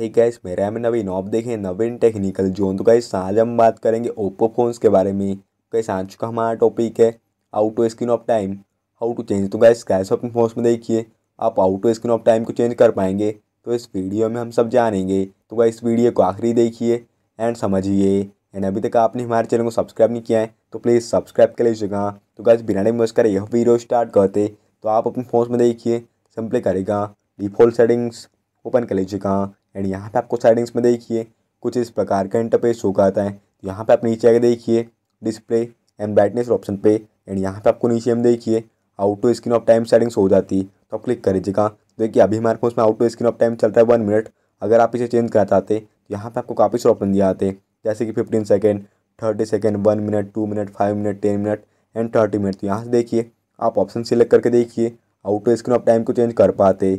हे gas मेरा है मैं नवीन आप देखें नवीन टेक्निकल जोन तो गैस आज हम बात करेंगे ओप्पो फ़ोन्स के बारे में गैस आ चुका हमारा टॉपिक है auto to screen off time how to change तो गैस कैसे अपने फोन में देखिए आप auto to screen off time को चेंज कर पाएंगे तो इस वीडियो में हम सब जानेंगे तो गैस इस वीडियो को आखिरी देखिए एंड समझिए एंड अभी तक आपने हमारे चैनल को सब्सक्राइब नहीं किया है तो प्लीज़ सब्सक्राइब कर लीजिएगा तो गैस बिना नहीं वेस्ट कर यह वीडियो स्टार्ट करते तो आप अपने फोन में देखिए सिंपली करेगा डिफ़ॉल्ट सेटिंग्स ओपन कर लीजिएगा एंड यहाँ पे आपको सेटिंग्स में देखिए कुछ इस प्रकार का इंटरफेस शो करता है तो यहाँ पे आप नीचे आगे देखिए डिस्प्ले एंड ब्राइटनेस ऑप्शन पे एंड यहाँ पे आपको नीचे में देखिए auto screen off time settings हो जाती है तो आप क्लिक कर लीजिएगा देखिए अभी हमारे पास में आउट स्क्रीन ऑफ टाइम चल रहा है वन मिनट अगर आप इसे चेंज करना चाहते तो यहाँ पर आपको काफ़ी सारे ऑप्शन दिए आते जैसे कि fifteen second thirty second one minute two minute five minute ten minute and thirty minute तो यहाँ से देखिए आप ऑप्शन सेलेक्ट करके देखिए आउट स्क्रीन ऑफ टाइम को चेंज कर पाते